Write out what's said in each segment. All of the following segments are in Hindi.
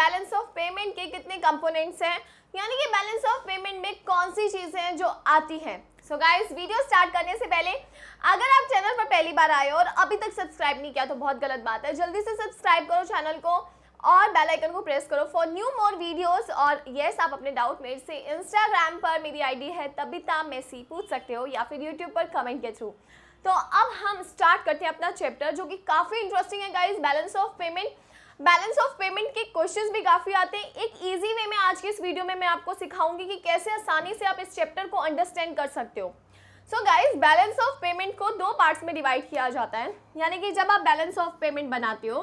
बैलेंस ऑफ पेमेंट के कितने कंपोनेंट्स हैं यानी कि बैलेंस ऑफ पेमेंट में कौन सी चीज़ें हैं जो आती हैं सो गाइस वीडियो स्टार्ट करने से पहले अगर आप चैनल पर पहली बार आए और अभी तक सब्सक्राइब नहीं किया तो बहुत गलत बात है जल्दी से सब्सक्राइब करो चैनल को और बेल आइकन को प्रेस करो फॉर न्यू मोर वीडियोस और yes, आप अपने डाउट मेरे से इंस्टाग्राम पर मेरी आईडी है तबिता तो मेसी पूछ सकते हो या फिर यूट्यूब पर कमेंट के थ्रू तो अब हम स्टार्ट करते हैं अपना चैप्टर जो कि काफ़ी इंटरेस्टिंग है guys balance of payment balance of payment के क्वेश्चंस भी काफ़ी आते हैं एक इजी वे में आज के इस वीडियो में मैं आपको सिखाऊंगी कि कैसे आसानी से आप इस चैप्टर को अंडरस्टैंड कर सकते हो so guys balance of payment को दो पार्ट्स में डिवाइड किया जाता है यानी कि जब आप बैलेंस ऑफ पेमेंट बनाते हो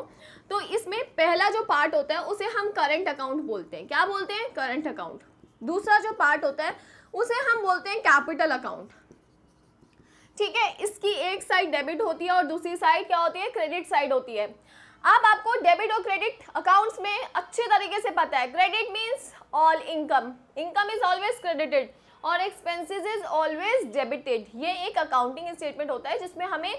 तो इसमें पहला जो पार्ट होता है उसे हम करंट अकाउंट बोलते हैं क्या बोलते हैं करंट अकाउंट दूसरा जो पार्ट होता है उसे हम बोलते हैं कैपिटल अकाउंट ठीक है इसकी एक साइड डेबिट होती है और दूसरी साइड क्या होती है क्रेडिट साइड होती है अब आपको डेबिट और क्रेडिट अकाउंट्स में अच्छे तरीके से पता है credit means all income income is always credited और एक्सपेंसेस इज ऑलवेज डेबिटेड ये एक अकाउंटिंग स्टेटमेंट होता है जिसमें हमें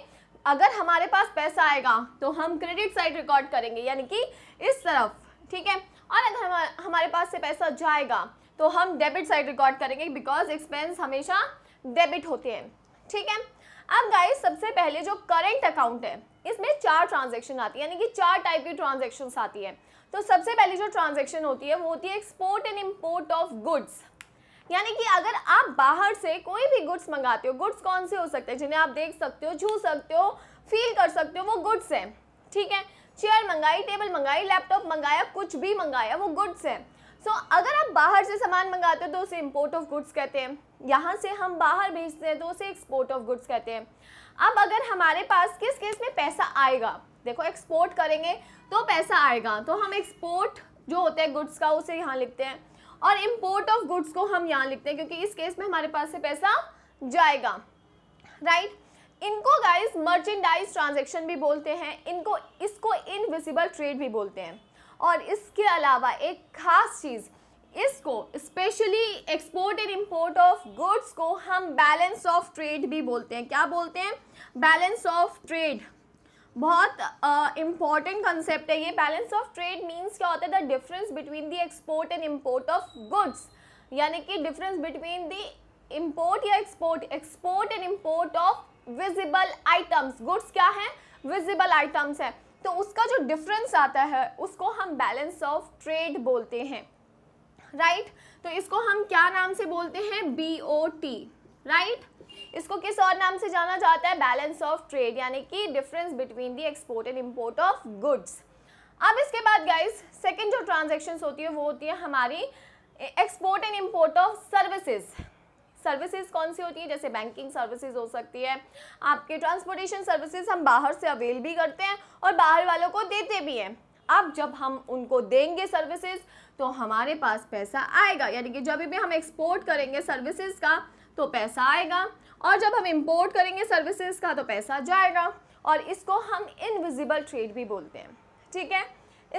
अगर हमारे पास पैसा आएगा तो हम क्रेडिट साइड रिकॉर्ड करेंगे यानी कि इस तरफ ठीक है और अगर हमारे पास से पैसा जाएगा तो हम डेबिट साइड रिकॉर्ड करेंगे बिकॉज एक्सपेंस हमेशा डेबिट होते हैं ठीक है अब गाइस सबसे पहले जो करेंट अकाउंट है इसमें चार ट्रांजेक्शन आती है यानी कि चार टाइप की ट्रांजेक्शन आती है तो सबसे पहले जो ट्रांजेक्शन होती है वो होती है export and import of goods यानी कि अगर आप बाहर से कोई भी गुड्स मंगाते हो गुड्स कौन से हो सकते हैं जिन्हें आप देख सकते हो छू सकते हो फील कर सकते हो वो गुड्स हैं ठीक है चेयर मंगाई टेबल मंगाई लैपटॉप मंगाया कुछ भी मंगाया वो गुड्स हैं सो so, अगर आप बाहर से सामान मंगाते हो तो उसे इम्पोर्ट ऑफ गुड्स कहते हैं यहाँ से हम बाहर भेजते हैं तो उसे एक्सपोर्ट ऑफ गुड्स कहते हैं अब अगर हमारे पास किस केस में पैसा आएगा देखो एक्सपोर्ट करेंगे तो पैसा आएगा तो हम एक्सपोर्ट जो होते हैं गुड्स का उसे यहाँ लिखते हैं और इम्पोर्ट ऑफ गुड्स को हम यहाँ लिखते हैं क्योंकि इस केस में हमारे पास से पैसा जाएगा राइट right? इनको गाइस मर्चेंडाइज ट्रांजेक्शन भी बोलते हैं इनको इसको इनविजिबल ट्रेड भी बोलते हैं और इसके अलावा एक ख़ास चीज़ इसको specially export and import of goods को हम बैलेंस ऑफ ट्रेड भी बोलते हैं क्या बोलते हैं बैलेंस ऑफ ट्रेड बहुत इम्पॉर्टेंट uh, कंसेप्ट है ये बैलेंस ऑफ ट्रेड मींस क्या होता है the difference between the export and import of goods यानी कि डिफरेंस बिटवीन द इम्पोर्ट या export export and import of visible items goods क्या हैं विजिबल आइटम्स है तो उसका जो डिफरेंस आता है उसको हम बैलेंस ऑफ ट्रेड बोलते हैं राइट right? तो इसको हम क्या नाम से बोलते हैं बी ओ टी राइट इसको किस और नाम से जाना जाता है बैलेंस ऑफ ट्रेड यानी कि difference between the export and import of goods अब इसके बाद गाइस सेकंड जो ट्रांजैक्शंस होती है वो होती है हमारी export and import of services services कौन सी होती है जैसे बैंकिंग सर्विसेज हो सकती है आपके ट्रांसपोर्टेशन सर्विसेज हम बाहर से अवेल भी करते हैं और बाहर वालों को देते भी हैं अब जब हम उनको देंगे सर्विसेज तो हमारे पास पैसा आएगा यानी कि जब भी हम एक्सपोर्ट करेंगे सर्विसेज का तो पैसा आएगा और जब हम इम्पोर्ट करेंगे सर्विसेज का तो पैसा जाएगा और इसको हम इनविजिबल ट्रेड भी बोलते हैं ठीक है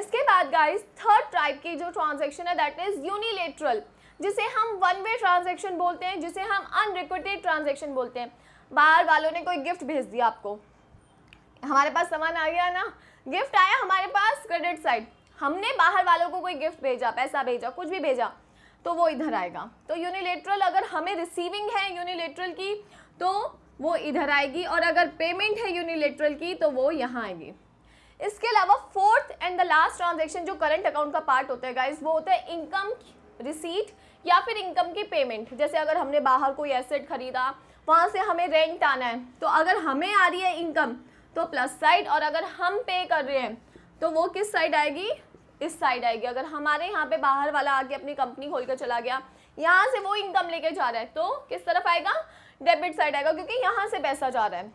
इसके बाद गाइस थर्ड टाइप की जो ट्रांजेक्शन है दैट इज़ यूनिलेटरल जिसे हम वन वे ट्रांजेक्शन बोलते हैं जिसे हम अनरिक्वेटेड ट्रांजेक्शन बोलते हैं बाहर वालों ने कोई गिफ्ट भेज दिया आपको हमारे पास सामान आ गया ना गिफ्ट आया हमारे पास क्रेडिट साइड हमने बाहर वालों को कोई गिफ्ट भेजा पैसा भेजा कुछ भी भेजा तो वो इधर आएगा तो यूनिलेटरल अगर हमें रिसीविंग है यूनिलेटरल की तो वो इधर आएगी और अगर पेमेंट है यूनिलेटरल की तो वो यहाँ आएगी इसके अलावा fourth and the last transaction जो करंट अकाउंट का पार्ट होता है गाइज वो होता है इनकम रिसीट या फिर इनकम की पेमेंट जैसे अगर हमने बाहर कोई एसेट खरीदा वहाँ से हमें रेंट आना है तो अगर हमें आ रही है इनकम तो प्लस साइड और अगर हम पे कर रहे हैं तो वो किस साइड आएगी इस साइड आएगी अगर हमारे यहाँ पे बाहर वाला आके अपनी कंपनी खोल कर चला गया यहाँ से वो इनकम लेके जा रहा है तो किस तरफ आएगा डेबिट साइड आएगा क्योंकि यहाँ से पैसा जा रहा है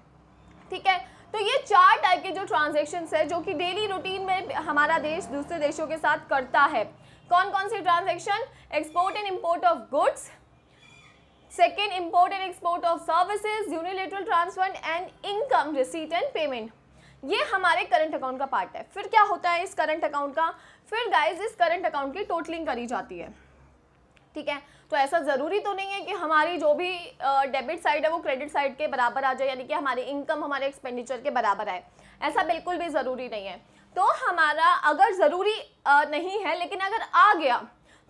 ठीक है तो ये चार टाइप के जो ट्रांजेक्शन है जो कि डेली रूटीन में हमारा देश दूसरे देशों के साथ करता है कौन कौन सी transaction export and import of goods second import and export of services unilateral transfer and income receipt and payment ये हमारे करंट अकाउंट का पार्ट है फिर क्या होता है इस करंट अकाउंट का फिर गाइज इस करंट अकाउंट की टोटलिंग करी जाती है ठीक है तो ऐसा ज़रूरी तो नहीं है कि हमारी जो भी डेबिट साइड है वो क्रेडिट साइड के बराबर आ जाए यानी कि हमारी इनकम हमारे एक्सपेंडिचर के बराबर आए ऐसा बिल्कुल भी ज़रूरी नहीं है तो हमारा अगर ज़रूरी नहीं है लेकिन अगर आ गया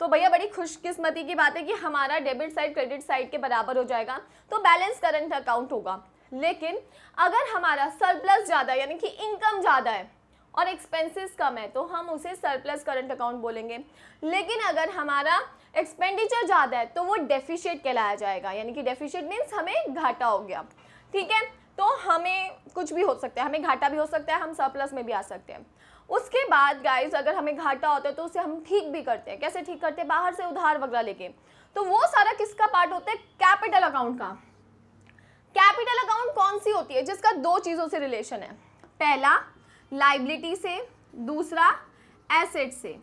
तो भैया बड़ी खुशकिस्मती की बात है कि हमारा डेबिट साइड क्रेडिट साइड के बराबर हो जाएगा तो बैलेंस करंट अकाउंट होगा लेकिन अगर हमारा सरप्लस ज़्यादा यानी कि इनकम ज़्यादा है और एक्सपेंसेस कम है तो हम उसे सरप्लस करंट अकाउंट बोलेंगे लेकिन अगर हमारा एक्सपेंडिचर ज़्यादा है तो वो डेफिशिएट कहलाया जाएगा यानी कि डेफिशिएट मीन्स हमें घाटा हो गया ठीक है तो हमें कुछ भी हो सकता है हमें घाटा भी हो सकता है हम सरप्लस में भी आ सकते हैं उसके बाद गाइस अगर हमें घाटा होता है तो उसे हम ठीक भी करते हैं कैसे ठीक करते हैं बाहर से उधार वगैरह लेके तो वो सारा किसका पार्ट होता है कैपिटल अकाउंट का कैपिटल अकाउंट कौन सी होती है जिसका दो चीज़ों से रिलेशन है पहला लाइबिलिटी से दूसरा एसेट से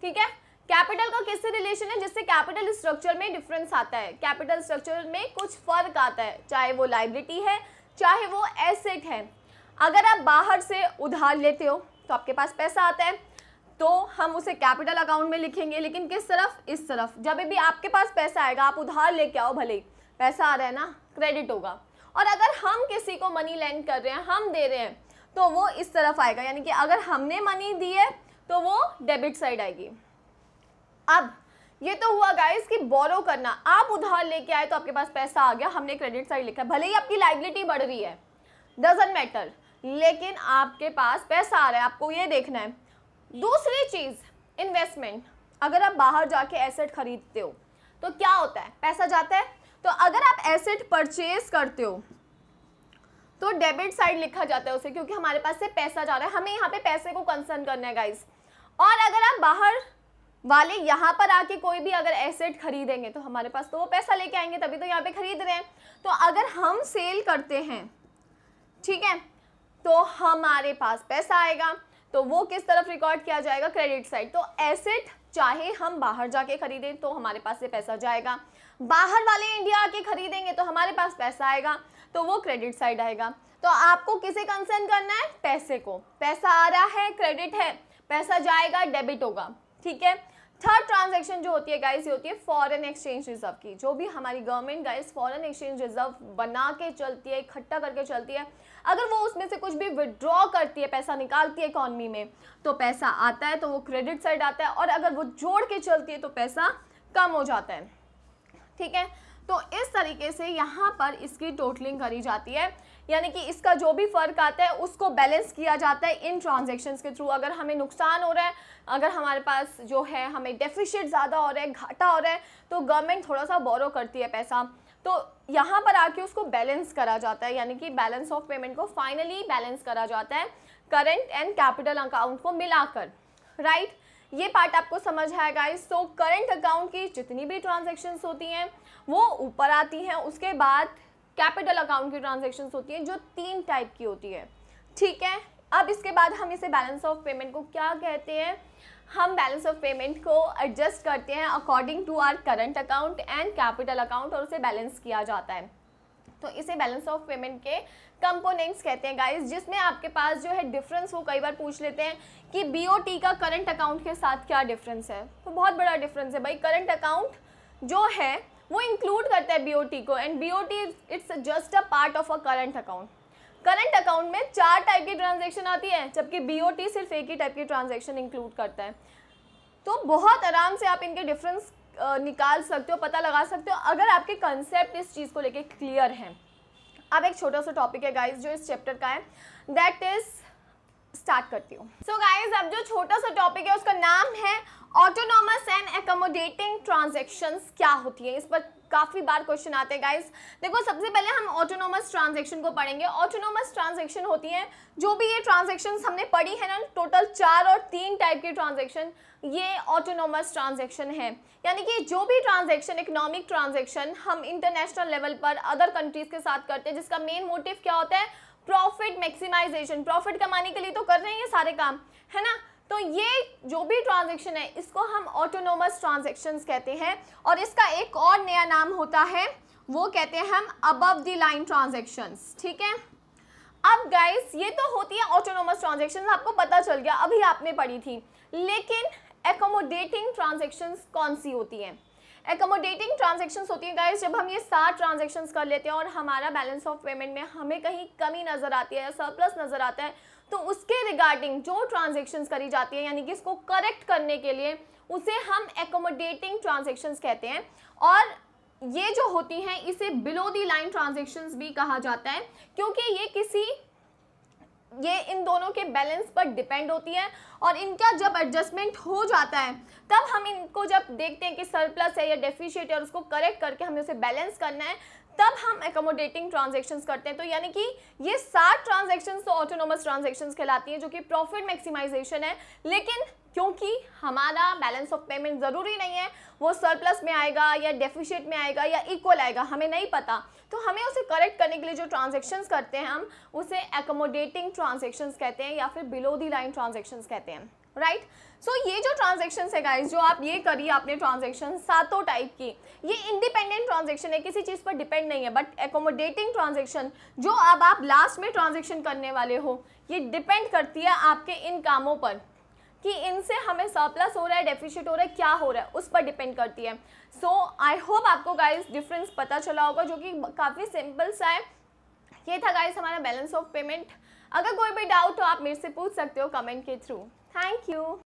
ठीक है कैपिटल का किससे रिलेशन है जिससे कैपिटल स्ट्रक्चर में डिफरेंस आता है कैपिटल स्ट्रक्चर में कुछ फर्क आता है चाहे वो लाइबिलिटी है चाहे वो एसेट है अगर आप बाहर से उधार लेते हो तो आपके पास पैसा आता है तो हम उसे कैपिटल अकाउंट में लिखेंगे लेकिन किस तरफ इस तरफ जब भी आपके पास पैसा आएगा आप उधार लेके आओ भले ही पैसा आ रहा है ना क्रेडिट होगा और अगर हम किसी को मनी लैंड कर रहे हैं हम दे रहे हैं तो वो इस तरफ आएगा यानी कि अगर हमने मनी दी है तो वो डेबिट साइड आएगी अब ये तो हुआ गाइस कि बोरो करना आप उधार लेके आए तो आपके पास पैसा आ गया हमने क्रेडिट साइड लिखा भले ही आपकी लाइबिलिटी बढ़ रही है डजेंट मैटर लेकिन आपके पास पैसा आ रहा है आपको ये देखना है दूसरी चीज़ इन्वेस्टमेंट अगर आप बाहर जाके एसेट खरीदते हो तो क्या होता है पैसा जाता है तो अगर आप एसेट परचेज करते हो तो डेबिट साइड लिखा जाता है उसे क्योंकि हमारे पास से पैसा जा रहा है हमें यहाँ पे पैसे को कंसर्न करना है गाइज और अगर आप बाहर वाले यहाँ पर आके कोई भी अगर एसेट खरीदेंगे तो हमारे पास तो वो पैसा लेके आएंगे तभी तो यहाँ पे खरीद रहे हैं तो अगर हम सेल करते हैं ठीक है तो हमारे पास पैसा आएगा तो वो किस तरफ रिकॉर्ड किया जाएगा क्रेडिट साइड तो एसेट चाहे हम बाहर जाके खरीदें तो हमारे पास से पैसा जाएगा बाहर वाले इंडिया आके खरीदेंगे तो हमारे पास पैसा आएगा तो वो क्रेडिट साइड आएगा तो आपको किसे कंसर्न करना है पैसे को पैसा आ रहा है क्रेडिट है पैसा जाएगा डेबिट होगा ठीक है थर्ड ट्रांजैक्शन जो होती है गाइस ये होती है फॉरेन एक्सचेंज रिजर्व की जो भी हमारी government guys foreign exchange reserve बना के चलती है इकट्ठा करके चलती है अगर वो उसमें से कुछ भी विड्रॉ करती है पैसा निकालती है इकॉनमी में तो पैसा आता है तो वो क्रेडिट साइड आता है और अगर वो जोड़ के चलती है तो पैसा कम हो जाता है ठीक है तो इस तरीके से यहाँ पर इसकी टोटलिंग करी जाती है यानी कि इसका जो भी फ़र्क आता है उसको बैलेंस किया जाता है इन ट्रांजेक्शन्स के थ्रू अगर हमें नुकसान हो रहा है अगर हमारे पास जो है हमें डेफिशिट ज़्यादा हो रहा है घाटा हो रहा है तो गवर्नमेंट थोड़ा सा बोरो करती है पैसा तो यहाँ पर आके उसको बैलेंस करा जाता है यानी कि बैलेंस ऑफ पेमेंट को फाइनली बैलेंस करा जाता है करंट एंड कैपिटल अकाउंट को मिलाकर राइट right? ये पार्ट आपको समझ आएगा इस सो करंट अकाउंट की जितनी भी ट्रांजेक्शन्स होती हैं वो ऊपर आती हैं उसके बाद कैपिटल अकाउंट की ट्रांजेक्शन्स होती हैं जो तीन टाइप की होती है ठीक है अब इसके बाद हम इसे बैलेंस ऑफ पेमेंट को क्या कहते हैं हम बैलेंस ऑफ पेमेंट को एडजस्ट करते हैं according to our current account and capital account और उसे बैलेंस किया जाता है तो इसे बैलेंस ऑफ पेमेंट के कंपोनेंट्स कहते हैं गाइस जिसमें आपके पास जो है डिफरेंस वो कई बार पूछ लेते हैं कि बी का करंट अकाउंट के साथ क्या डिफरेंस है तो बहुत बड़ा डिफरेंस है भाई करंट अकाउंट जो है वो इंक्लूड करता है बीओटी को and BOT it's just a part of a current account current account में चार टाइप की ट्रांजेक्शन आती है जबकि बी सिर्फ एक ही टाइप की ट्रांजेक्शन इंक्लूड करता है तो बहुत आराम से आप इनके डिफरेंस निकाल सकते हो पता लगा सकते हो अगर आपके कंसेप्ट इस चीज़ को लेके क्लियर हैं अब एक छोटा सा टॉपिक है गाइस जो इस चैप्टर का है दैट इज़ स्टार्ट करती हूँ सो गाइज अब जो छोटा सा टॉपिक है उसका नाम है ऑटोनॉमस एंड एकोमोडेटिंग ट्रांजेक्शन क्या होती है इस पर काफ़ी बार क्वेश्चन आते हैं गाइज देखो सबसे पहले हम ऑटोनॉमस ट्रांजेक्शन को पढ़ेंगे ऑटोनॉमस ट्रांजेक्शन होती है जो भी ये ट्रांजेक्शन हमने पढ़ी है ना टोटल चार और तीन टाइप के ट्रांजेक्शन ये ऑटोनॉमस ट्रांजेक्शन है यानी कि जो भी ट्रांजेक्शन इकोनॉमिक ट्रांजेक्शन हम इंटरनेशनल लेवल पर अदर कंट्रीज के साथ करते हैं जिसका मेन मोटिव क्या होता है प्रॉफिट मैक्सिमाइजेशन प्रॉफिट कमाने के लिए तो कर रहे हैं ये सारे काम है ना तो ये जो भी ट्रांजेक्शन है इसको हम ऑटोनोमस ट्रांजेक्शन कहते हैं और इसका एक और नया नाम होता है वो कहते हैं हम अबव द लाइन ट्रांजेक्शन ठीक है अब गाइस ये तो होती है ऑटोनोमस ट्रांजेक्शन आपको पता चल गया अभी आपने पढ़ी थी लेकिन एकोमोडेटिंग ट्रांजेक्शन कौन सी होती हैं एकोमोडेटिंग ट्रांजेक्शन्स होती है गाइस जब हम ये सात ट्रांजेक्शन्स कर लेते हैं और हमारा बैलेंस ऑफ पेमेंट में हमें कहीं कमी नज़र आती है या सरप्लस नज़र आता है तो उसके रिगार्डिंग जो ट्रांजेक्शन्स करी जाती है यानी कि इसको करेक्ट करने के लिए उसे हम एकोमोडेटिंग ट्रांजेक्शन्स कहते हैं और ये जो होती हैं इसे बिलो दी लाइन ट्रांजेक्शन्स भी कहा जाता है क्योंकि ये किसी ये इन दोनों के बैलेंस पर डिपेंड होती है और इनका जब एडजस्टमेंट हो जाता है तब हम इनको जब देखते हैं कि सरप्लस है या डेफिशिएट है और उसको करेक्ट करके हमें उसे बैलेंस करना है तब हम एकोमोडेटिंग ट्रांजेक्शन करते हैं तो यानी कि ये सात ट्रांजेक्शन तो ऑटोनोमस ट्रांजेक्शन कहलाती हैं जो कि प्रॉफिट मैक्सिमाइजेशन है लेकिन क्योंकि हमारा बैलेंस ऑफ पेमेंट ज़रूरी नहीं है वो सरप्लस में आएगा या डेफिशिट में आएगा या इक्वल आएगा हमें नहीं पता तो हमें उसे करेक्ट करने के लिए जो ट्रांजेक्शन्स करते हैं हम उसे एकोमोडेटिंग ट्रांजेक्शन्स कहते हैं या फिर बिलो दी लाइन ट्रांजेक्शन्स कहते हैं राइट right? सो so, ये जो ट्रांजेक्शन है गाइज जो आप ये करिए आपने ट्रांजेक्शन सातों टाइप की ये इंडिपेंडेंट ट्रांजेक्शन है किसी चीज़ पर डिपेंड नहीं है बट एकोमोडेटिंग ट्रांजेक्शन जो अब आप लास्ट में ट्रांजेक्शन करने वाले हो ये डिपेंड करती है आपके इन कामों पर कि इनसे हमें सरप्लस हो रहा है डेफिशिट हो रहा है क्या हो रहा है उस पर डिपेंड करती है सो आई होप आपको गाइस डिफरेंस पता चला होगा जो कि काफ़ी सिंपल सा है ये था गाइस हमारा बैलेंस ऑफ पेमेंट अगर कोई भी डाउट हो आप मेरे से पूछ सकते हो कमेंट के थ्रू थैंक यू